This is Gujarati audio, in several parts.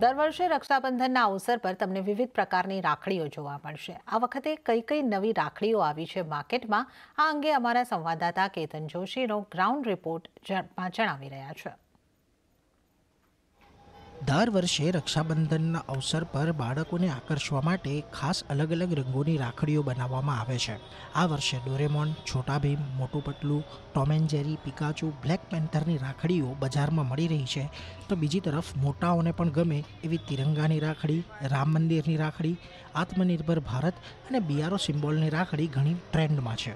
દર વર્ષે રક્ષાબંધનના અવસર પર તમને વિવિધ પ્રકારની રાખડીઓ જોવા મળશે આ વખતે કઈ કઈ નવી રાખડીઓ આવી છે માર્કેટમાં આ અંગે અમારા સંવાદદાતા કેતન જોશીનો ગ્રાઉન્ડ રિપોર્ટ જણાવી રહ્યા છે દર વર્ષે રક્ષાબંધનના અવસર પર બાળકોને આકર્ષવા માટે ખાસ અલગ અલગ રંગોની રાખડીઓ બનાવવામાં આવે છે આ વર્ષે Doraemon Chhota Bheem Motu Patlu Tom and Jerry Pikachu black પેન્થરની રાખડીઓ બજારમાં મળી રહી છે તો બીજી તરફ મોટાઓને પણ ગમે એવી તિરંગાની રાખડી રામ મંદિરની રાખડી આત્મનિર્ભર ભારત અને બિયારો સિમ્બોલની રાખડી ઘણી ટ્રેન્ડમાં છે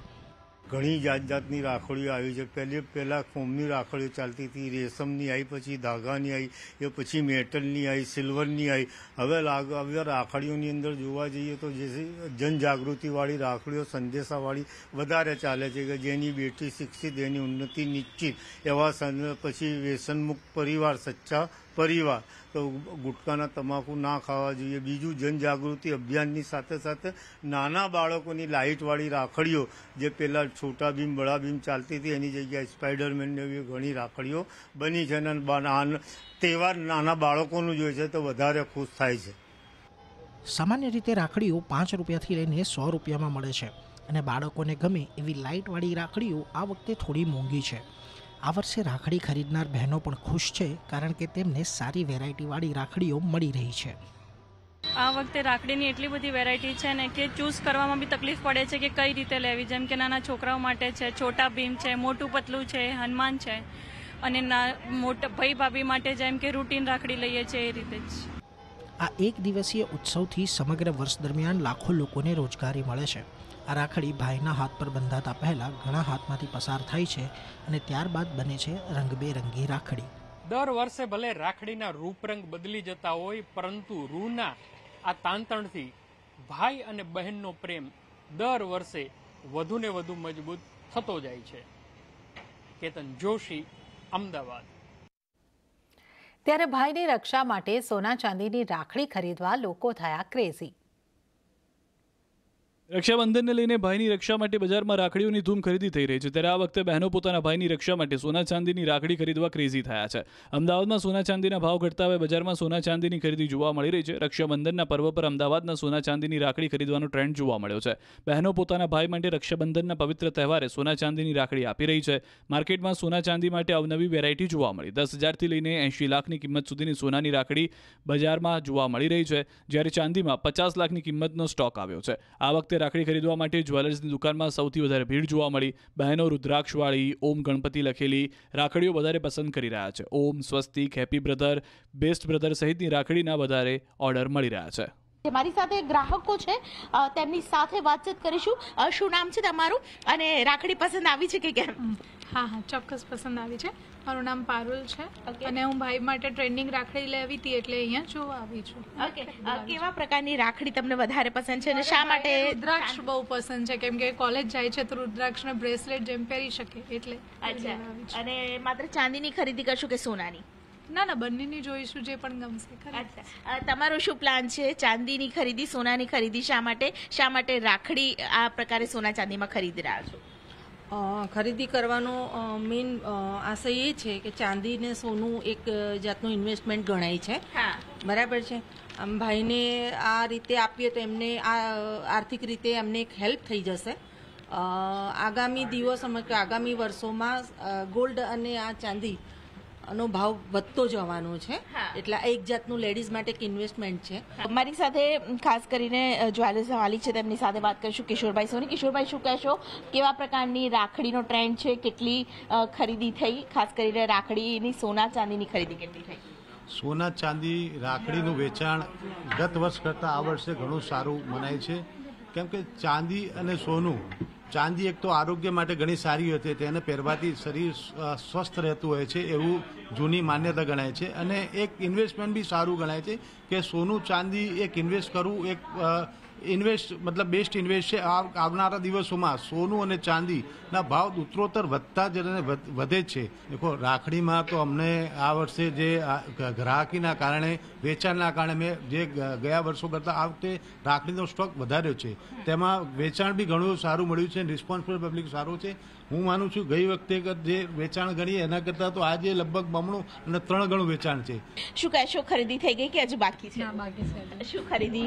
ઘણી જાત જાતની રાખડીઓ આવી છે પહેલી પહેલાં કોમની રાખડીઓ ચાલતી હતી રેશમની આવી પછી ધાગાની આવી એ પછી મેટલની આવી સિલ્વરની આવી હવે હવે રાખડીઓની અંદર જોવા જઈએ તો જે જનજાગૃતિવાળી રાખડીઓ સંદેશાવાળી વધારે ચાલે છે કે જેની બેટી શિક્ષિત એની ઉન્નતિ નિશ્ચિત એવા પછી વ્યસનમુક્ત પરિવાર સચ્ચા પરિવાર તો ગુટકાના તમાકુ ના ખાવા જોઈએ બીજું જનજાગૃતિ અભિયાનની સાથે સાથે નાના બાળકોની લાઇટવાળી રાખડીઓ જે પહેલાં છોટા ભીમ બળા ભીમ ચાલતી હતી એની જગ્યાએ સ્પાઇડરમેનની એવી ઘણી રાખડીઓ બની છે અને તહેવાર નાના બાળકોનું જોઈએ છે તો વધારે ખુશ થાય છે સામાન્ય રીતે રાખડીઓ પાંચ રૂપિયાથી લઈને સો રૂપિયામાં મળે છે અને બાળકોને ગમે એવી લાઇટવાળી રાખડીઓ આ વખતે થોડી મોંઘી છે આ વર્ષે રાખડી ખરીદનાર બહેનો પણ ખુશ છે કારણ કે તેમને સારી વેરાયટીવાળી રાખડીઓ મળી રહી છે આ વખતે રાખડીની એટલી બધી વેરાયટી છે ને કે ચૂઝ કરવામાં બી તકલીફ પડે છે કે કઈ રીતે લેવી જેમ કે નાના છોકરાઓ માટે છે છોટા ભીમ છે મોટું પતલું છે હનુમાન છે અને ના મોટા ભાઈ ભાભી માટે જેમ કે રૂટીન રાખડી લઈએ છીએ એ રીતે જ આ એક દિવસીય ઉત્સવથી સમગ્ર વર્ષ દરમિયાન લાખો લોકોને રોજગારી મળે છે આ રાખડી ભાઈના હાથ પર બંધાતા પહેલાં ઘણા હાથમાંથી પસાર થાય છે અને ત્યારબાદ બને છે રંગબેરંગી રાખડી દર વર્ષે ભલે રાખડીના રૂપરંગ બદલી જતા હોય પરંતુ રૂના આ તાંતણથી ભાઈ અને બહેનનો પ્રેમ દર વર્ષે વધુ ને વધુ મજબૂત થતો જાય છે કેતન જોશી અમદાવાદ ત્યારે ભાઈની રક્ષા માટે સોના ચાંદીની રાખડી ખરીદવા લોકો થયા ક્રેઝી રક્ષાબંધનને લઈને ભાઈની રક્ષા માટે બજારમાં રાખડીઓની ધૂમ ખરીદી થઈ રહી છે ત્યારે આ વખતે બહેનો પોતાના ભાઈની રક્ષા માટે સોના ચાંદીની રાખડી ખરીદવા ક્રેઝી થયા છે અમદાવાદમાં સોના ચાંદીના ભાવ ઘટતા હવે બજારમાં સોના ચાંદીની ખરીદી જોવા મળી રહી છે રક્ષાબંધનના પર્વ પર અમદાવાદના સોના ચાંદીની રાખડી ખરીદવાનો ટ્રેન્ડ જોવા મળ્યો છે બહેનો પોતાના ભાઈ માટે રક્ષાબંધનના પવિત્ર તહેવારે સોના ચાંદીની રાખડી આપી રહી છે માર્કેટમાં સોના ચાંદી માટે અવનવી વેરાયટી જોવા મળી દસ હજારથી લઈને એંશી લાખની કિંમત સુધીની સોનાની રાખડી બજારમાં જોવા મળી રહી છે જ્યારે ચાંદીમાં પચાસ લાખની કિંમતનો સ્ટોક આવ્યો છે આ વખતે રાખડી ખરીદવા માટે જ્વેલર્સની દુકાનમાં સૌથી વધારે ભીડ જોવા મળી બહેનો રુદ્રાક્ષવાળી ઓમ ગણપતિ લખેલી રાખડીઓ વધારે પસંદ કરી રહ્યા છે ઓમ સ્વસ્તિક હેપી બ્રધર બેસ્ટ બ્રધર સહિતની રાખડીના વધારે ઓર્ડર મળી રહ્યા છે મારી સાથે ગ્રાહકો છે તેમની સાથે વાતચીત કરીશું શું નામ છે તમારું અને રાખડી પસંદ આવી છે કે કેમ હા હા ચોક્કસ પસંદ આવી છે મારું નામ પારુલ છે અને હું ભાઈ માટે ટ્રેનિંગ રાખડી લેવી હતી એટલે અહીંયા જોવા આવી છું ઓકે કેવા પ્રકારની રાખડી તમને વધારે પસંદ છે અને શા માટે રુદ્રાક્ષ બહુ પસંદ છે કેમ કે કોલેજ જાય છે તો રુદ્રાક્ષને બ્રેસલેટ જેમ પહેરી શકે એટલે અચ્છા અને માત્ર ચાંદીની ખરીદી કરશું કે સોનાની ના ના બંનેની જોઈશું જે પણ ગમશે અચ્છા તમારો શું પ્લાન છે ચાંદીની ખરીદી સોનાની ખરીદી શા માટે શા માટે રાખડી આ પ્રકારે સોના ચાંદીમાં ખરીદી રહ્યા છો ખરીદી કરવાનો મેઇન આશય એ છે કે ચાંદી ને સોનું એક જાતનું ઇન્વેસ્ટમેન્ટ ગણાય છે બરાબર છે આમ ભાઈને આ રીતે આપીએ તો એમને આ આર્થિક રીતે એમને એક હેલ્પ થઈ જશે આગામી દિવસ કે આગામી વર્ષોમાં ગોલ્ડ અને આ ચાંદી નો ભાવ વધતો જવાનો છે એટલે એક જાતનું લેડીઝ માટે એક ઇન્વેસ્ટમેન્ટ છે અમારી સાથે ખાસ કરીને જ્વેલર્સ વાલી છે તેમની સાથે વાત કરીશું કિશોરભાઈ સોની કિશોરભાઈ શું કહેશો કેવા પ્રકારની રાખડીનો ટ્રેન્ડ છે કેટલી ખરીદી થઈ ખાસ કરીને રાખડીની સોના ચાંદીની ખરીદી કેટલી થઈ સોના ચાંદી રાખડીનું વેચાણ ગત વર્ષ કરતાં આ વર્ષે ઘણું સારું મનાય છે કેમ કે ચાંદી અને સોનું ચાંદી એક તો આરોગ્ય માટે ઘણી સારી હતી તેને પહેરવાથી શરીર સ્વસ્થ રહેતું હોય છે એવું જૂની માન્યતા ગણાય છે અને એક ઇન્વેસ્ટમેન્ટ બી સારું ગણાય છે કે સોનું ચાંદી એક ઇન્વેસ્ટ કરવું એક ઇન્વેસ્ટ મતલબ બેસ્ટ ઇન્વેસ્ટ છે આવનારા દિવસોમાં સોનું અને ચાંદીના ભાવ ઉત્તરોત્તર વધતા જ વધે છે દેખો રાખડીમાં તો અમને આ વર્ષે જે ગ્રાહકીના કારણે વેચાણના કારણે મેં જે ગયા વર્ષો કરતાં આ વખતે રાખડીનો સ્ટોક વધાર્યો છે તેમાં વેચાણ બી ઘણું સારું મળ્યું છે રિસ્પોન્સિબલ પબ્લિક સારું છે હું માનું છું ગઈ વખતે જે વેચાણ ગણીએ એના કરતાં તો આજે લગભગ બમણું અને ત્રણ ગણું વેચાણ છે શું કહેશો ખરીદી થઈ ગઈ કે હજુ બાકી છે બાકી છે શું ખરીદી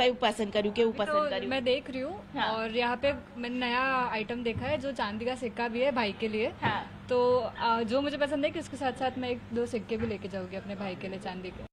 કયું પસંદ કર્યું કેવું પસંદ કર્યું મેં દેખ रही हूँ और यहाँ पे मैंने नया आइटम देखा है जो चांदी का सिक्का भी है भाई के लिए हाँ। तो जो मुझे કે है कि उसके साथ साथ मैं एक दो सिक्के भी लेके जाऊंगी अपने भाई के लिए